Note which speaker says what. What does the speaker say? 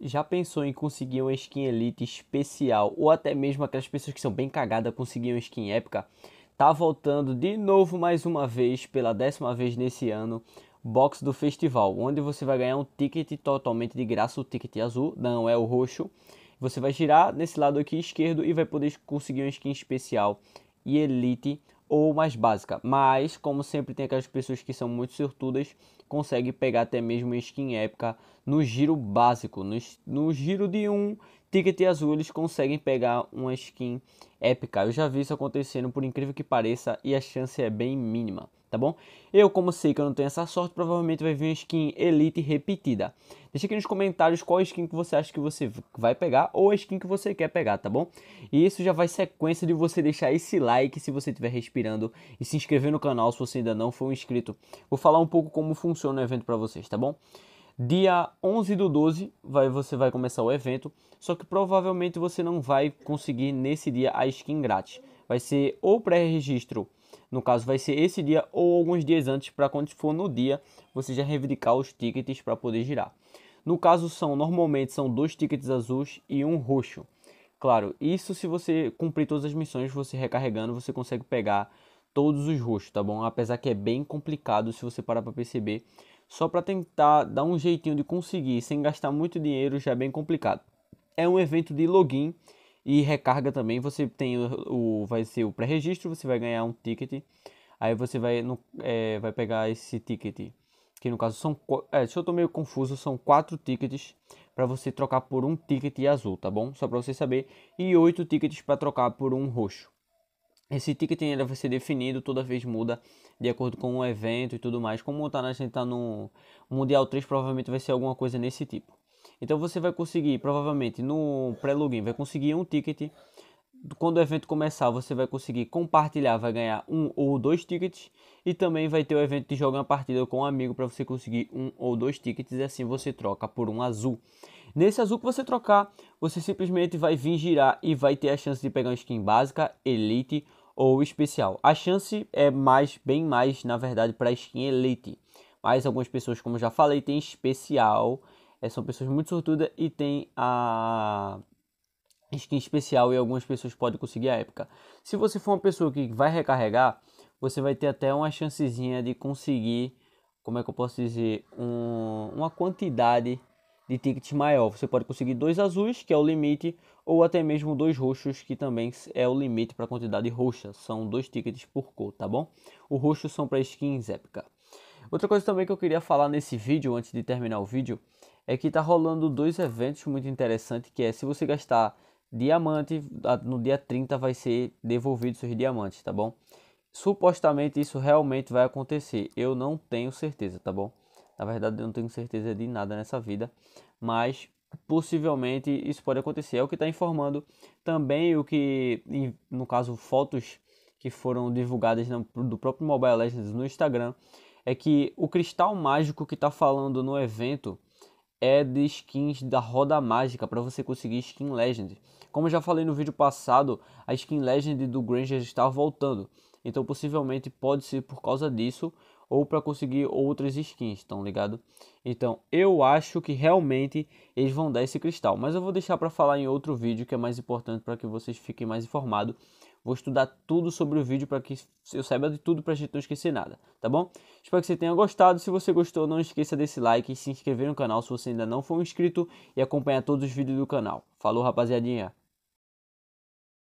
Speaker 1: Já pensou em conseguir uma skin elite especial ou até mesmo aquelas pessoas que são bem cagadas conseguir uma skin épica? Tá voltando de novo mais uma vez, pela décima vez nesse ano, box do festival, onde você vai ganhar um ticket totalmente de graça, o ticket azul, não é o roxo. Você vai girar nesse lado aqui esquerdo e vai poder conseguir uma skin especial e elite ou mais básica. Mas, como sempre, tem aquelas pessoas que são muito sortudas, consegue pegar até mesmo skin épica no giro básico. No, no giro de um ticket azul, eles conseguem pegar uma skin épica. Eu já vi isso acontecendo, por incrível que pareça, e a chance é bem mínima tá bom? Eu, como sei que eu não tenho essa sorte, provavelmente vai vir uma skin Elite repetida. Deixa aqui nos comentários qual skin que você acha que você vai pegar ou a skin que você quer pegar, tá bom? E isso já vai sequência de você deixar esse like se você estiver respirando e se inscrever no canal se você ainda não for inscrito. Vou falar um pouco como funciona o evento para vocês, tá bom? Dia 11 do 12 vai, você vai começar o evento, só que provavelmente você não vai conseguir nesse dia a skin grátis. Vai ser ou pré-registro no caso, vai ser esse dia ou alguns dias antes, para quando for no dia, você já reivindicar os tickets para poder girar. No caso, são normalmente são dois tickets azuis e um roxo. Claro, isso se você cumprir todas as missões, você recarregando, você consegue pegar todos os roxos, tá bom? Apesar que é bem complicado se você parar para perceber. Só para tentar dar um jeitinho de conseguir sem gastar muito dinheiro já é bem complicado. É um evento de login e recarga também, você tem o, o vai ser o pré-registro, você vai ganhar um ticket. Aí você vai, no, é, vai pegar esse ticket, que no caso são, é, se eu tô meio confuso, são quatro tickets para você trocar por um ticket azul, tá bom? Só para você saber. E oito tickets para trocar por um roxo. Esse ticket ainda vai ser definido, toda vez muda de acordo com o evento e tudo mais. Como a gente está no Mundial 3, provavelmente vai ser alguma coisa nesse tipo. Então você vai conseguir, provavelmente no pré-login, vai conseguir um ticket. Quando o evento começar, você vai conseguir compartilhar, vai ganhar um ou dois tickets. E também vai ter o evento de jogar uma partida com um amigo para você conseguir um ou dois tickets. E assim você troca por um azul. Nesse azul que você trocar, você simplesmente vai vir girar e vai ter a chance de pegar uma skin básica, elite ou especial. A chance é mais, bem mais, na verdade, para skin elite. Mas algumas pessoas, como já falei, tem especial é, são pessoas muito sortudas e tem a skin especial e algumas pessoas podem conseguir a época. Se você for uma pessoa que vai recarregar, você vai ter até uma chancezinha de conseguir, como é que eu posso dizer, um, uma quantidade de tickets maior. Você pode conseguir dois azuis, que é o limite, ou até mesmo dois roxos, que também é o limite para a quantidade roxa. São dois tickets por cor, tá bom? O roxo são para skins épicas. Outra coisa também que eu queria falar nesse vídeo, antes de terminar o vídeo, é que tá rolando dois eventos muito interessantes, que é se você gastar diamante, no dia 30 vai ser devolvido seus diamantes, tá bom? Supostamente isso realmente vai acontecer, eu não tenho certeza, tá bom? Na verdade eu não tenho certeza de nada nessa vida, mas possivelmente isso pode acontecer. É o que está informando também o que, no caso, fotos que foram divulgadas do próprio Mobile Legends no Instagram, é que o cristal mágico que tá falando no evento é de skins da roda mágica para você conseguir skin legend. Como eu já falei no vídeo passado, a skin legend do Granger está voltando. Então possivelmente pode ser por causa disso ou para conseguir outras skins, estão ligado? Então, eu acho que realmente eles vão dar esse cristal, mas eu vou deixar para falar em outro vídeo que é mais importante para que vocês fiquem mais informados Vou estudar tudo sobre o vídeo para que eu saiba de tudo para a gente não esquecer nada, tá bom? Espero que você tenha gostado. Se você gostou, não esqueça desse like e se inscrever no canal se você ainda não for inscrito e acompanhar todos os vídeos do canal. Falou, rapaziadinha!